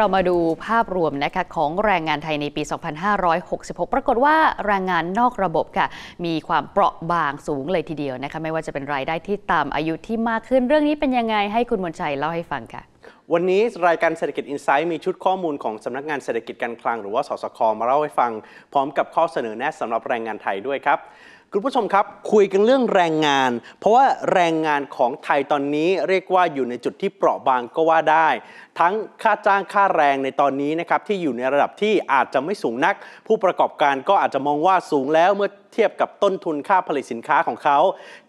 เรามาดูภาพรวมนะคะของแรงงานไทยในปี 2566 ปรากฏว่าแรงงานนอกระบบค่ะ มีความเปราะบางสูงเลยทีเดียวนะคะไม่ว่าจะเป็นรายได้ที่ต่ำอายุที่มากขึ้น เรื่องนี้เป็นยังไงให้คุณมนชัยเล่าให้ฟังค่ะ วันนี้รายการเศรษฐกิจอินไซด์มีชุดข้อมูลของสำนักงานเศรษฐกิจการคลัง หรือว่าสสคมาเล่าให้ฟังพร้อมกับข้อเสนอแนะสำหรับแรงงานไทยด้วยครับคุณผู้ชมครับ คุยกันเรื่องแรงงาน เพราะว่าแรงงานของไทยตอนนี้เรียกว่าอยู่ในจุดที่เปราะบางก็ว่าได้ ทั้งค่าจ้างค่าแรงในตอนนี้นะครับที่อยู่ในระดับที่อาจจะไม่สูงนัก ผู้ประกอบการก็อาจจะมองว่าสูงแล้วเมื่อเทียบกับต้นทุนค่าผลิตสินค้าของเขา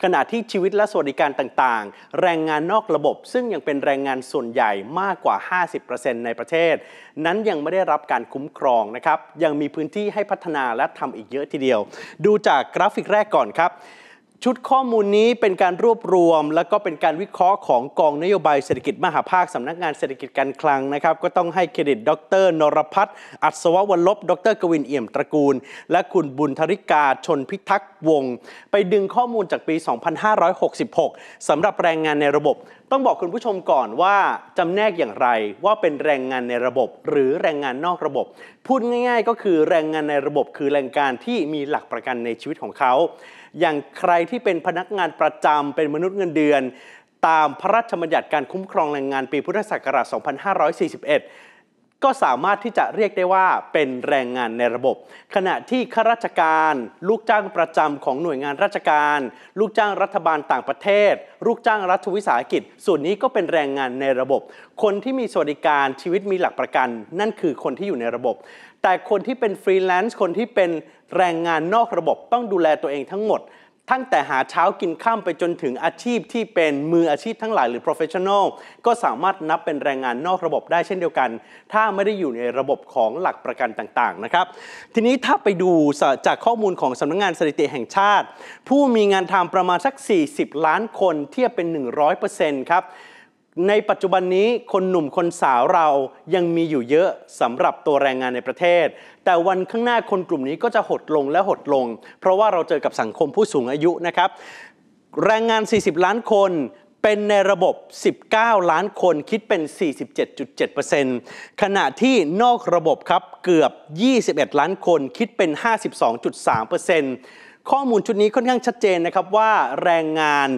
ขณะที่ชีวิตและสวัสดิการต่างๆ แรงงานนอกระบบ ซึ่งยังเป็นแรงงานส่วนใหญ่มากกว่า 50%ในประเทศ นั้นยังไม่ได้รับการคุ้มครองนะครับยังมีพื้นที่ให้พัฒนาและทำอีกเยอะทีเดียว ดูจากกราฟิกแรกก่อนครับชุดข้อมูลนี้เป็นการรวบรวม และก็เป็นการวิเคราะห์ของกองนโยบายเศรษฐกิจมหาภาค สำนักงานเศรษฐกิจการคลังนะครับ ก็ต้องให้เครดิต ดรนรพัฒน์อัศววัลลบดร กวินเอี่ยมตระกูล และคุณบุญธริกาชนพิทักษ์วง ไปดึงข้อมูลจากปี 2566 สำหรับแรงงานในระบบต้องบอกคุณผู้ชมก่อนว่า จำแนกอย่างไรว่าเป็นแรงงานในระบบหรือแรงงานนอกระบบ พูดง่ายๆ ก็คือแรงงานในระบบ คือแรงงานที่มีหลักประกันในชีวิตของเขา อย่างใครที่เป็นพนักงานประจำเป็นมนุษย์เงินเดือน ตามพระราชบัญญัติการคุ้มครองแรงงาน ปีพุทธศักราช 2541ก็สามารถที่จะเรียกได้ว่าเป็นแรงงานในระบบ ขณะที่ข้าราชการ ลูกจ้างประจำของหน่วยงานราชการ ลูกจ้างรัฐบาลต่างประเทศ ลูกจ้างรัฐวิสาหกิจส่วนนี้ก็เป็นแรงงานในระบบ คนที่มีสวัสดิการชีวิตมีหลักประกัน นั่นคือคนที่อยู่ในระบบ แต่คนที่เป็นฟรีแลนซ์คนที่เป็นแรงงานนอกระบบ ต้องดูแลตัวเองทั้งหมดตั้งแต่หาเช้ากินข้ามไปจนถึงอาชีพที่เป็นมืออาชีพทั้งหลายหรือ professional ก็สามารถนับเป็นแรงงานนอกระบบได้เช่นเดียวกัน ถ้าไม่ได้อยู่ในระบบของหลักประกันต่างๆ นะครับ ทีนี้ถ้าไปดูจากข้อมูลของสำนักงงานสถิติแห่งชาติ ผู้มีงานทำประมาณสัก 40 ล้านคนเทียบเป็น 100%ครับในปัจจุบันนี้คนหนุ่มคนสาวเรายังมีอยู่เยอะสำหรับตัวแรงงานในประเทศ แต่วันข้างหน้าคนกลุ่มนี้ก็จะหดลงและหดลง เพราะว่าเราเจอกับสังคมผู้สูงอายุนะครับ แรงงาน 40 ล้านคนเป็นในระบบ 19 ล้านคนคิดเป็น 47.7%ขณะที่นอกระบบครับเกือบ 21 ล้านคนคิดเป็น 52.3%ข้อมูลชุดนี้ค่อนข้างชัดเจนนะครับว่า แรงงาน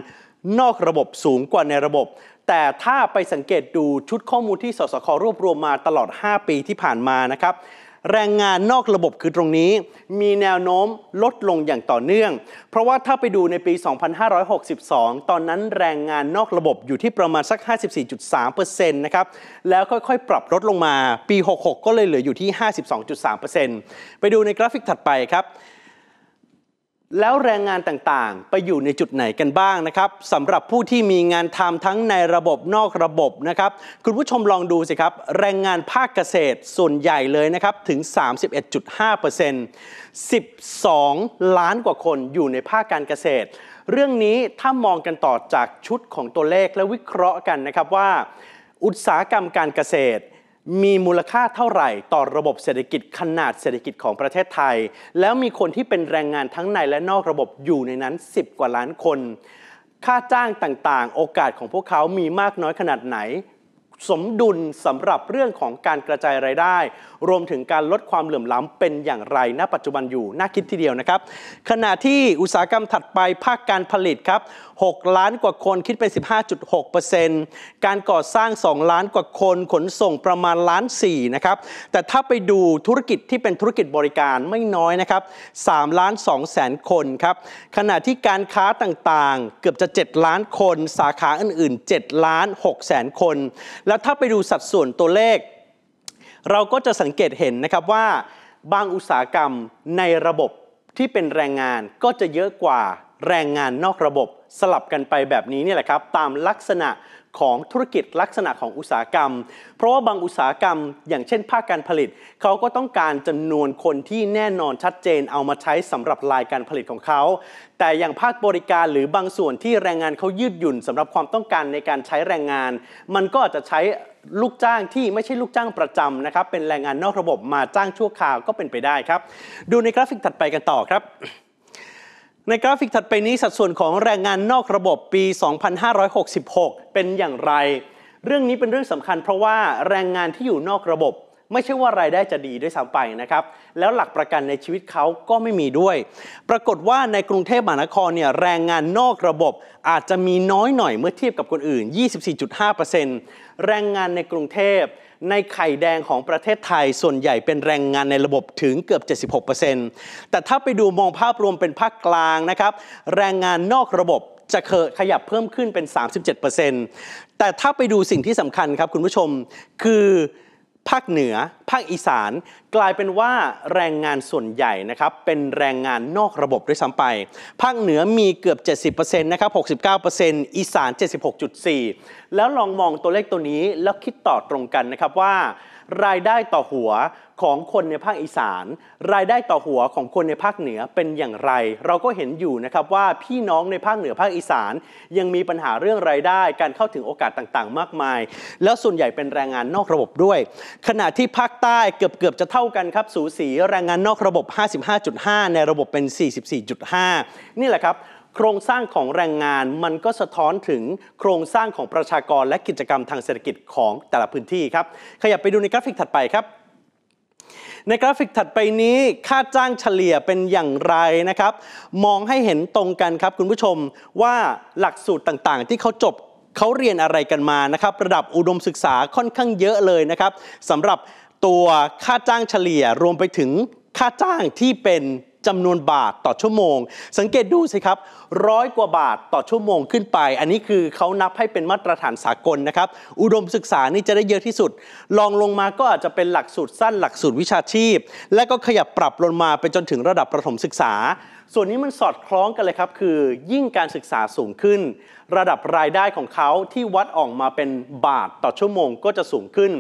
นอกระบบสูงกว่าในระบบแต่ถ้าไปสังเกตดูชุดข้อมูลที่สสครวบรวมมาตลอด 5 ปีที่ผ่านมานะครับแรงงานนอกระบบคือตรงนี้ มีแนวโน้มลดลงอย่างต่อเนื่อง เพราะว่าถ้าไปดูในปี 2562 ตอนนั้นแรงงานนอกระบบอยู่ที่ประมาณสัก 54.3%นะครับแล้วค่อยๆปรับลดลงมา ปี 66 ก็เลยเหลืออยู่ที่ 52.3%ไปดูในกราฟิกถัดไปครับแล้วแรงงานต่างๆ ไปอยู่ในจุดไหนกันบ้างนะครับสำหรับผู้ที่มีงานทำทั้งในระบบนอกระบบนะครับ คุณผู้ชมลองดูสิครับ แรงงานภาคเกษตรส่วนใหญ่เลยนะครับถึง 31.5% 12 ล้านกว่าคนอยู่ในภาคการเกษตร เรื่องนี้ถ้ามองกันต่อจากชุดของตัวเลขและวิเคราะห์กันนะครับว่า อุตสาหกรรมการเกษตรมีมูลค่าเท่าไหร่ ต่อระบบเศรษฐกิจขนาดเศรษฐกิจของประเทศไทย แล้วมีคนที่เป็นแรงงานทั้งในและนอกระบบอยู่ในนั้น 10 กว่าล้านคน ค่าจ้างต่างๆ โอกาสของพวกเขา มีมากน้อยขนาดไหน สมดุลสำหรับเรื่องของการกระจายไรายได้ รวมถึงการลดความเหลื่อมล้ำเป็นอย่างไรณ ปัจจุบันอยู่ น่าคิดทีเดียวนะครับ ขณะที่อุตสาหกรรมถัดไปภาคการผลิตครับ6ล้านกว่าคนคิดเป็น15.6%การก่อสร้าง 2 ล้านกว่าคน ขนส่งประมาณล้าน4นะครับแต่ถ้าไปดูธุรกิจที่เป็นธุรกิจบริการไม่น้อยนะครับ3ล้าน2แสนคนครับขณะที่การค้าต่างๆเกือบจะ 7 ล้านคนสาขาอื่น ๆ7ล้าน6แสนคน แล้วถ้าไปดูสัดส่วนตัวเลข เราก็จะสังเกตเห็นนะครับว่าบางอุตสาหกรรมในระบบที่เป็นแรงงานก็จะเยอะกว่าแรงงานนอกระบบสลับกันไปแบบนี้นี่แหละครับตามลักษณะของธุรกิจลักษณะของอุตสาหกรรม เพราะว่าบางอุตสาหกรรม อย่างเช่น ภาคการผลิตเขาก็ต้องการจำนวนคนที่แน่นอนชัดเจน เอามาใช้สำหรับรายการผลิตของเขาแต่อย่างภาคบริการหรือบางส่วนที่แรงงานเขายืดหยุ่น สำหรับความต้องการในการใช้แรงงาน มันก็อาจจะใช้ลูกจ้างที่ไม่ใช่ลูกจ้างประจำนะครับ เป็นแรงงานนอกระบบมาจ้างชั่วคราวก็เป็นไปได้ครับ ดูในกราฟิกถัดไปกันต่อครับในกราฟิกถัดไปนี้สัดส่วนของแรงงานนอกระบบปี 2566 เป็นอย่างไร เรื่องนี้เป็นเรื่องสำคัญเพราะว่าแรงงานที่อยู่นอกระบบ ไม่ใช่ว่ารายได้จะดีด้วยซ้ำไปนะครับ แล้วหลักประกันในชีวิตเขาก็ไม่มีด้วย ปรากฏว่าในกรุงเทพมหานครเนี่ยแรงงานนอกระบบอาจจะมีน้อยหน่อย เมื่อเทียบกับคนอื่น 24.5%แรงงานในกรุงเทพในไข่แดงของประเทศไทยส่วนใหญ่เป็นแรงงานในระบบถึงเกือบ 76%แต่ถ้าไปดูมองภาพรวมเป็นภาคกลางนะครับ แรงงานนอกระบบจะเคขยับเพิ่มขึ้นเป็น 37%แต่ถ้าไปดูสิ่งที่สำคัญครับคุณผู้ชม คือภาคเหนือ ภาคอีสานกลายเป็นว่าแรงงานส่วนใหญ่นะครับ เป็นแรงงานนอกระบบด้วยซ้ำไป ภาคเหนือมีเกือบ 70%นะครับ 69%อีสาน76.4 แล้วลองมองตัวเลขตัวนี้แล้วคิดต่อตรงกันนะครับว่ารายได้ต่อหัวของคนในภาคอีสาน รายได้ต่อหัวของคนในภาคเหนือเป็นอย่างไร เราก็เห็นอยู่นะครับว่าพี่น้องในภาคเหนือภาคอีสาน ยังมีปัญหาเรื่องรายได้การเข้าถึงโอกาสต่างๆมากมาย แล้วส่วนใหญ่เป็นแรงงานนอกระบบด้วย ขณะที่ภาคใต้เกือบๆจะเท่ากันครับสูสีแรงงานนอกระบบ 55.5 ในระบบเป็น 44.5 นี่แหละครับโครงสร้างของแรงงานมันก็สะท้อนถึงโครงสร้างของประชากรและกิจกรรมทางเศรษฐกิจของแต่ละพื้นที่ครับขยับไปดูในกราฟิกถัดไปครับ ในกราฟิกถัดไปนี้ค่าจ้างเฉลี่ยเป็นอย่างไรนะครับ มองให้เห็นตรงกันครับ คุณผู้ชมว่าหลักสูตรต่างๆที่เขาจบเขาเรียนอะไรกันมานะครับ ระดับอุดมศึกษาค่อนข้างเยอะเลยนะครับสำหรับตัวค่าจ้างเฉลี่ยรวมไปถึงค่าจ้างที่เป็นจำนวนบาทต่อชั่วโมง สังเกตดูสิครับร้อยกว่าบาทต่อชั่วโมงขึ้นไป อันนี้คือเขานับให้เป็นมาตรฐานสากลนะครับ อุดมศึกษานี่จะได้เยอะที่สุด ลองลงมาก็อาจจะเป็นหลักสูตรสั้นหลักสูตรวิชาชีพ และก็ขยับปรับลงมาไปจนถึงระดับประถมศึกษาส่วนนี้มันสอดคล้องกันเลยครับคือยิ่งการศึกษาสูงขึ้น ระดับรายได้ของเขาที่วัดออกมาเป็นบาทต่อชั่วโมงก็จะสูงขึ้น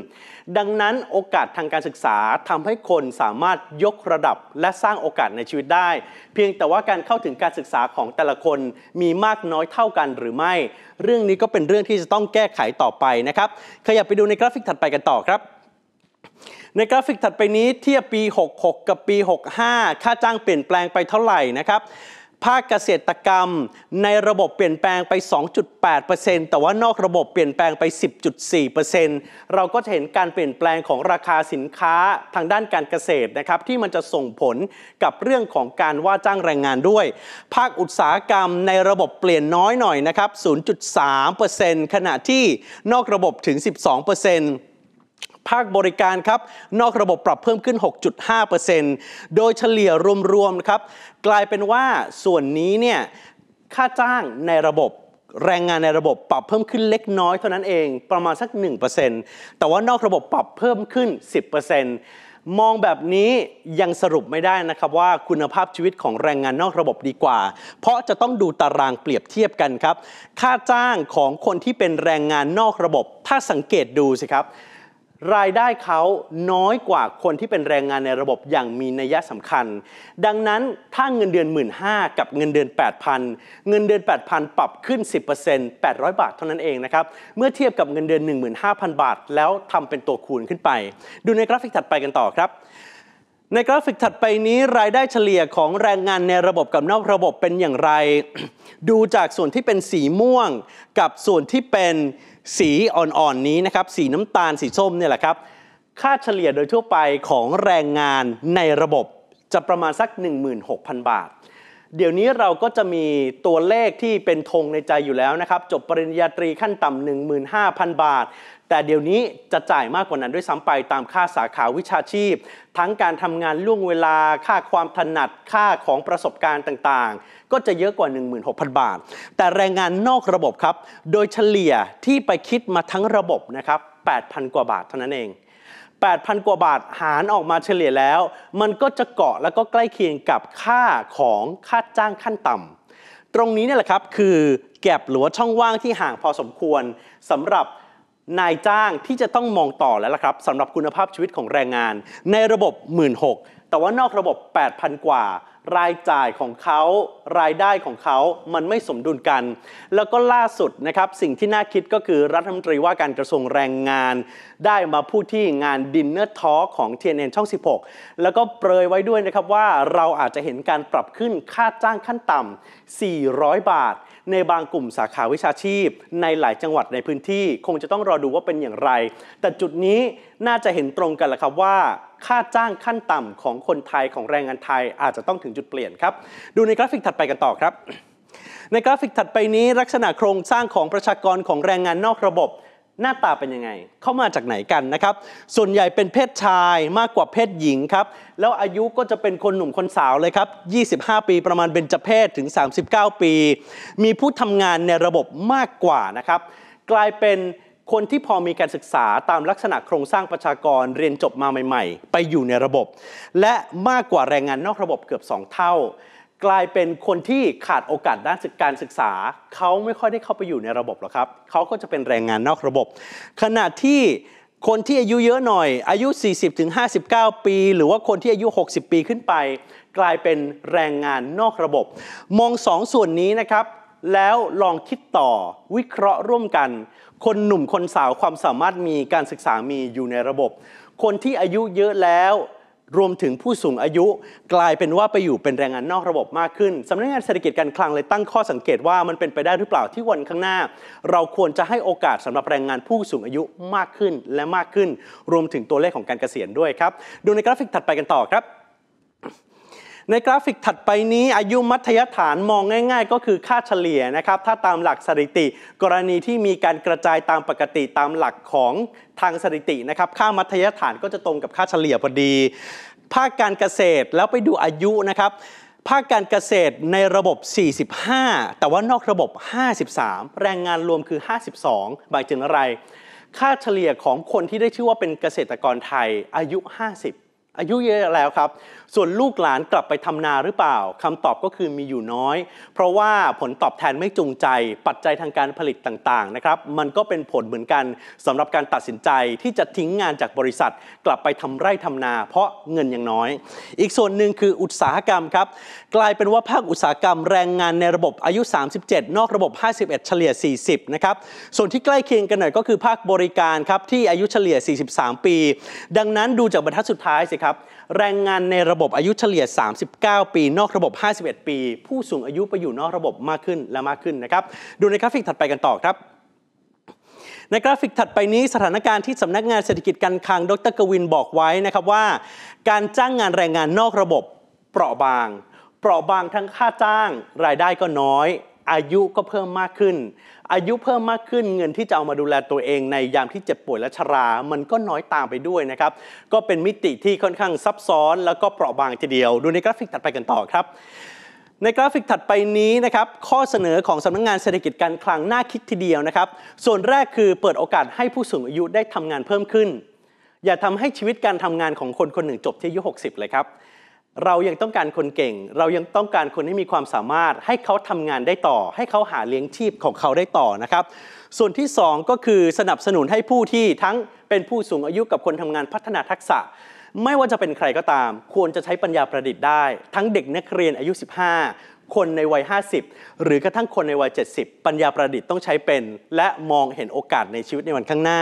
ดังนั้นโอกาสทางการศึกษาทำให้คนสามารถยกระดับและสร้างโอกาสในชีวิตได้ เพียงแต่ว่าการเข้าถึงการศึกษาของแต่ละคนมีมากน้อยเท่ากันหรือไม่ เรื่องนี้ก็เป็นเรื่องที่จะต้องแก้ไขต่อไปนะครับ ขยับไปดูในกราฟิกถัดไปกันต่อครับในกราฟิกถัดไปนี้เทียบปี66กับปี65ค่าจ้างเปลี่ยนแปลงไปเท่าไหร่นะครับ ภาคเกษตรกรรมในระบบเปลี่ยนแปลงไป 2.8%แต่ว่านอกระบบเปลี่ยนแปลงไป 10.4%เราก็จะเห็นการเปลี่ยนแปลงของราคาสินค้าทางด้านการเกษตรนะครับที่มันจะส่งผลกับเรื่องของการว่าจ้างแรงงานด้วย ภาคอุตสาหกรรมในระบบเปลี่ยนน้อยหน่อยนะครับ0.3%ขณะที่นอกระบบถึง 12%ภาคบริการครับนอกระบบปรับเพิ่มขึ้น 6.5%โดยเฉลี่ยรวมๆครับ กลายเป็นว่าส่วนนี้เนี่ยค่าจ้างในระบบแรงงานในระบบปรับเพิ่มขึ้นเล็กน้อยเท่านั้นเองประมาณสัก 1%แต่ว่านอกระบบปรับเพิ่มขึ้น 10%มองแบบนี้ยังสรุปไม่ได้นะครับว่าคุณภาพชีวิตของแรงงานนอกระบบดีกว่า เพราะจะต้องดูตารางเปรียบเทียบกันครับค่าจ้างของคนที่เป็นแรงงานนอกระบบถ้าสังเกตดูสิครับรายได้เขาน้อยกว่าคนที่เป็นแรงงานในระบบอย่างมีนัยสำคัญ ดังนั้นถ้าเงินเดือน 1 5ื่นกับเงินเดือน8,000 เงินเดือน 8,000 ปรับขึ้น 10% 800 บาทเท่านั้นเองนะครับเมื่อเทียบกับเงินเดือน15,000 บาท แล้วทำเป็นตัวคูณขึ้นไป ดูในกราฟิกถัดไปกันต่อครับ ในกราฟิกถัดไปนี้รายได้เฉลี่ยของแรงงานในระบบกับนอกระบบเป็นอย่างไร ดูจากส่วนที่เป็นสีม่วง กับส่วนที่เป็นสีอ่อนๆนี้นะครับ สีน้ำตาลสีส้มเนี่ยแหละครับ ค่าเฉลี่ยโดยทั่วไปของแรงงานในระบบจะประมาณสัก 16,000 บาท เดี๋ยวนี้เราก็จะมีตัวเลขที่เป็นธงในใจอยู่แล้วนะครับ จบปริญญาตรีขั้นต่ำ15,000 บาทแต่เดี๋ยวนี้จะจ่ายมากกว่านั้นด้วยซ้ำไปตามค่าสาขาวิชาชีพ ทั้งการทำงานล่วงเวลาค่าความถนัดค่าของประสบการณ์ต่าง ๆ ก็จะเยอะกว่า 16,000 บาท แต่แรงงานนอกระบบครับโดยเฉลี่ยที่ไปคิดมาทั้งระบบนะครับ8,000กว่าบาทเท่านั้นเอง 8,000กว่าบาทหารออกมาเฉลี่ยแล้ว มันก็จะเกาะแล้วก็ใกล้เคียงกับค่าของค่าจ้างขั้นต่ำตรงนี้นี่แหละครับคือแก็บหรือว่าช่องว่างที่ห่างพอสมควรสำหรับนายจ้างที่จะต้องมองต่อแล้วล่ะครับสำหรับคุณภาพชีวิตของแรงงาน ในระบบ 1 6 0 0 0แต่ว่านอกระบบ 8,000 กว่า รายจ่ายของเขารายได้ของเขามันไม่สมดุลกัน แล้วก็ล่าสุดนะครับสิ่งที่น่าคิดก็คือรัฐมนตรีว่าการกระทรวงแรงงาน ได้มาพูดที่งานดินเนอร์ทอของ TNN ช่อง 16 แล้วก็เปรยไว้ด้วยนะครับว่าเราอาจจะเห็นการปรับขึ้นค่าจ้างขั้นต่ำ400 บาทในบางกลุ่มสาขาวิชาชีพ ในหลายจังหวัดในพื้นที่คงจะต้องรอดูว่าเป็นอย่างไร แต่จุดนี้น่าจะเห็นตรงกันแหละครับว่า ค่าจ้างขั้นต่ำของคนไทยของแรงงานไทย อาจจะต้องถึงจุดเปลี่ยนครับ ดูในกราฟิกถัดไปกันต่อครับ ในกราฟิกถัดไปนี้ ลักษณะโครงสร้างของประชากรของแรงงานนอกระบบหน้าตาเป็นยังไงเข้ามาจากไหนกันนะครับ ส่วนใหญ่เป็นเพศชายมากกว่าเพศหญิงครับ แล้วอายุก็จะเป็นคนหนุ่มคนสาวเลยครับ 25 ปี ประมาณเป็นจะเพศถึง 39 ปี มีผู้ทำงานในระบบมากกว่านะครับ กลายเป็นคนที่พอมีการศึกษาตามลักษณะโครงสร้างประชากรเรียนจบมาใหม่ๆ ไปอยู่ในระบบ และมากกว่าแรงงานนอกระบบเกือบ2เท่ากลายเป็นคนที่ขาดโอกาสด้านการศึกษาเขาไม่ค่อยได้เข้าไปอยู่ในระบบหรอกครับเขาก็จะเป็นแรงงานนอกระบบ ขณะที่คนที่อายุเยอะหน่อยอายุ 40-59 ปี หรือว่าคนที่อายุ 60 ปีขึ้นไป กลายเป็นแรงงานนอกระบบ มองสองส่วนนี้นะครับ แล้วลองคิดต่อวิเคราะห์ร่วมกัน คนหนุ่มคนสาวความสามารถมีการศึกษามีอยู่ในระบบ คนที่อายุเยอะแล้วรวมถึงผู้สูงอายุ กลายเป็นว่าไปอยู่เป็นแรงงานนอกระบบมากขึ้น สำนักงานเศรษฐกิจการคลังเลยตั้งข้อสังเกตว่ามันเป็นไปได้หรือเปล่าที่วันข้างหน้า เราควรจะให้โอกาสสำหรับแรงงานผู้สูงอายุมากขึ้นและมากขึ้น รวมถึงตัวเลขของการเกษียณด้วยครับดูในกราฟิกถัดไปกันต่อครับในกราฟิกถัดไปนี้ อายุมัธยฐานมองง่าย ๆ ก็คือค่าเฉลี่ยนะครับถ้าตามหลักสถิติ กรณีที่มีการกระจายตามปกติตามหลักของทางสถิตินะครับค่ามัธยฐานก็จะตรงกับค่าเฉลี่ยพอดี ภาคการเกษตรแล้วไปดูอายุนะครับภาคการเกษตรในระบบ 45 แต่ว่านอกระบบ 53 แรงงานรวมคือ 52ายจึงอะไร ค่าเฉลี่ยของคนที่ได้ชื่อว่าเป็นเกษตรกรไทย อายุ 50อายุเยอะแล้วครับส่วนลูกหลานกลับไปทำนาหรือเปล่าคำตอบก็คือมีอยู่น้อย เพราะว่าผลตอบแทนไม่จูงใจ ปัจจัยทางการผลิตต่างๆนะครับมันก็เป็นผลเหมือนกันสำหรับการตัดสินใจที่จะทิ้งงานจากบริษัท กลับไปทำไร่ทำนา เพราะเงินยังน้อยอีกส่วนหนึ่งคืออุตสาหกรรมครับกลายเป็นว่าภาคอุตสาหกรรมแรงงานในระบบอายุ 37 นอกระบบ 51 เฉลี่ย 40 นะครับส่วนที่ใกล้เคียงกันหน่อยก็คือภาคบริการครับที่อายุเฉลี่ย 43 ปี ดังนั้น ดูจากบรรทัดสุดท้ายสิครับครับแรงงานในระบบอายุเฉลี่ย39 ปี นอกระบบ 51 ปี ผู้สูงอายุไปอยู่นอกระบบมากขึ้นและมากขึ้นนะครับดูในกราฟิกถัดไปกันต่อครับ ในกราฟิกถัดไปนี้ สถานการณ์ที่สำนักงานเศรษฐกิจการคลัง ดรกวินบอกไว้นะครับว่า การจ้างงานแรงงานนอกระบบเปราะบาง เปราะบางทั้งค่าจ้างรายได้ก็น้อยอายุก็เพิ่มมากขึ้น อายุเพิ่มมากขึ้นเงินที่จะเอามาดูแลตัวเอง ในยามที่เจ็บป่วย และชรา มันก็น้อยตามไปด้วยนะครับ ก็เป็นมิติที่ค่อนข้างซับซ้อนแล้วก็เปราะบางทีเดียว ดูในกราฟิกถัดไปกันต่อครับ ในกราฟิกถัดไปนี้นะครับ ข้อเสนอของสำนักงงานเศรษฐกิจการคลังน่าคิดทีเดียวนะครับ ส่วนแรกคือเปิดโอกาสให้ผู้สูงอายุได้ทำงานเพิ่มขึ้น อย่าทำให้ชีวิตการทำงานของคนคนหนึ่งจบที่อายุ60 เลยครับเรายังต้องการคนเก่ง เรายังต้องการคนที่มีความสามารถ ให้เขาทำงานได้ต่อ ให้เขาหาเลี้ยงชีพของเขาได้ต่อนะครับส่วนที่ 2 ก็คือสนับสนุนให้ผู้ที่ทั้งเป็นผู้สูงอายุกับคนทำงานพัฒนาทักษะ ไม่ว่าจะเป็นใครก็ตาม ควรจะใช้ปัญญาประดิษฐ์ได้ทั้งเด็กนักเรียนอายุ 15คนในวัย 50 หรือกระทั่งคนในวัย 70 ปัญญาประดิษฐ์ต้องใช้เป็น และมองเห็นโอกาสในชีวิตในวันข้างหน้า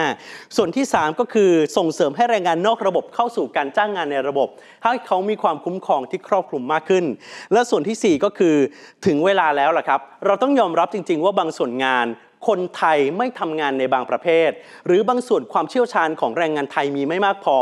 ส่วนที่ 3 ก็คือส่งเสริมให้แรงงานนอกระบบเข้าสู่การจ้างงานในระบบ ให้เขามีความคุ้มครองที่ครอบคลุมมากขึ้น และส่วนที่ 4 ก็คือถึงเวลาแล้วล่ะครับ เราต้องยอมรับจริง ๆ ว่าบางส่วนงานคนไทยไม่ทำงานในบางประเภท หรือบางส่วนความเชี่ยวชาญของแรงงานไทยมีไม่มากพอ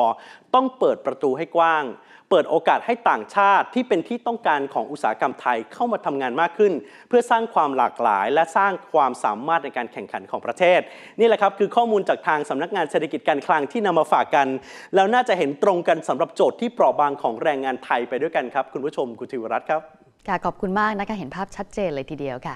ต้องเปิดประตูให้กว้างเปิดโอกาสให้ต่างชาติที่เป็นที่ต้องการของอุตสาหกรรมไทยเข้ามาทำงานมากขึ้น เพื่อสร้างความหลากหลายและสร้างความสามารถในการแข่งขันของประเทศนี่แหละครับคือข้อมูลจากทางสำนักงานเศรษฐกิจการคลังที่นำมาฝากกัน แล้วน่าจะเห็นตรงกันสำหรับโจทย์ที่เปราะบางของแรงงานไทยไปด้วยกันครับคุณผู้ชมคุณธิวรัตน์ครับค่ะขอบคุณมากนะคะเห็นภาพชัดเจนเลยทีเดียวค่ะ